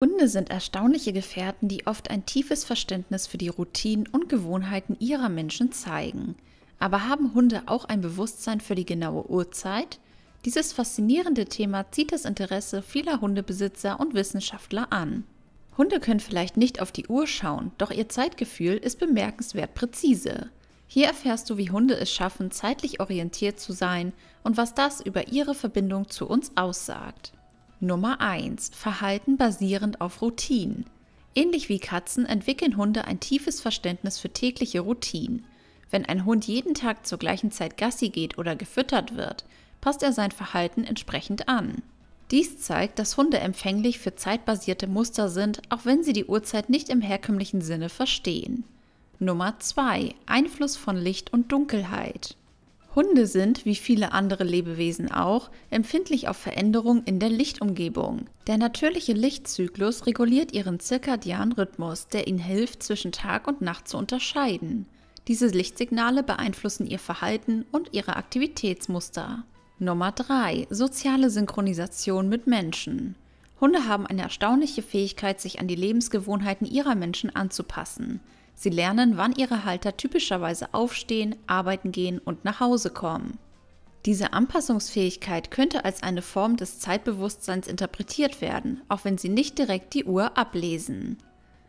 Hunde sind erstaunliche Gefährten, die oft ein tiefes Verständnis für die Routinen und Gewohnheiten ihrer Menschen zeigen. Aber haben Hunde auch ein Bewusstsein für die genaue Uhrzeit? Dieses faszinierende Thema zieht das Interesse vieler Hundebesitzer und Wissenschaftler an. Hunde können vielleicht nicht auf die Uhr schauen, doch ihr Zeitgefühl ist bemerkenswert präzise. Hier erfährst du, wie Hunde es schaffen, zeitlich orientiert zu sein und was das über ihre Verbindung zu uns aussagt. Nummer 1. Verhalten basierend auf Routinen. Ähnlich wie Katzen entwickeln Hunde ein tiefes Verständnis für tägliche Routinen. Wenn ein Hund jeden Tag zur gleichen Zeit Gassi geht oder gefüttert wird, passt er sein Verhalten entsprechend an. Dies zeigt, dass Hunde empfänglich für zeitbasierte Muster sind, auch wenn sie die Uhrzeit nicht im herkömmlichen Sinne verstehen. Nummer 2. Einfluss von Licht und Dunkelheit. Hunde sind, wie viele andere Lebewesen auch, empfindlich auf Veränderungen in der Lichtumgebung. Der natürliche Lichtzyklus reguliert ihren zirkadianen Rhythmus, der ihnen hilft, zwischen Tag und Nacht zu unterscheiden. Diese Lichtsignale beeinflussen ihr Verhalten und ihre Aktivitätsmuster. Nummer 3. Soziale Synchronisation mit Menschen. Hunde haben eine erstaunliche Fähigkeit, sich an die Lebensgewohnheiten ihrer Menschen anzupassen. Sie lernen, wann ihre Halter typischerweise aufstehen, arbeiten gehen und nach Hause kommen. Diese Anpassungsfähigkeit könnte als eine Form des Zeitbewusstseins interpretiert werden, auch wenn sie nicht direkt die Uhr ablesen.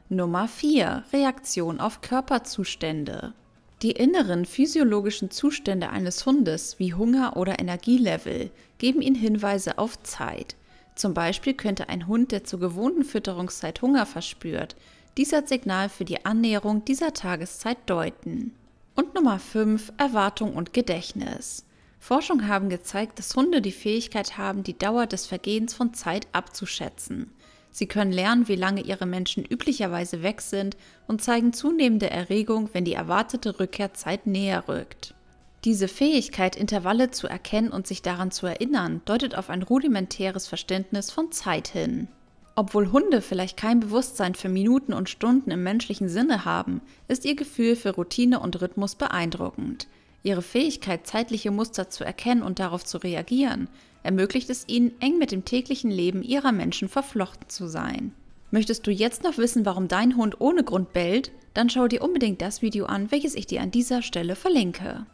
Nummer 4. Reaktion auf Körperzustände. Die inneren physiologischen Zustände eines Hundes wie Hunger oder Energielevel geben ihnen Hinweise auf Zeit. Zum Beispiel könnte ein Hund, der zur gewohnten Fütterungszeit Hunger verspürt, dies als Signal für die Annäherung dieser Tageszeit deuten. Und Nummer 5, Erwartung und Gedächtnis. Forschung haben gezeigt, dass Hunde die Fähigkeit haben, die Dauer des Vergehens von Zeit abzuschätzen. Sie können lernen, wie lange ihre Menschen üblicherweise weg sind und zeigen zunehmende Erregung, wenn die erwartete Rückkehrzeit näher rückt. Diese Fähigkeit, Intervalle zu erkennen und sich daran zu erinnern, deutet auf ein rudimentäres Verständnis von Zeit hin. Obwohl Hunde vielleicht kein Bewusstsein für Minuten und Stunden im menschlichen Sinne haben, ist ihr Gefühl für Routine und Rhythmus beeindruckend. Ihre Fähigkeit, zeitliche Muster zu erkennen und darauf zu reagieren, ermöglicht es ihnen, eng mit dem täglichen Leben ihrer Menschen verflochten zu sein. Möchtest du jetzt noch wissen, warum dein Hund ohne Grund bellt? Dann schau dir unbedingt das Video an, welches ich dir an dieser Stelle verlinke.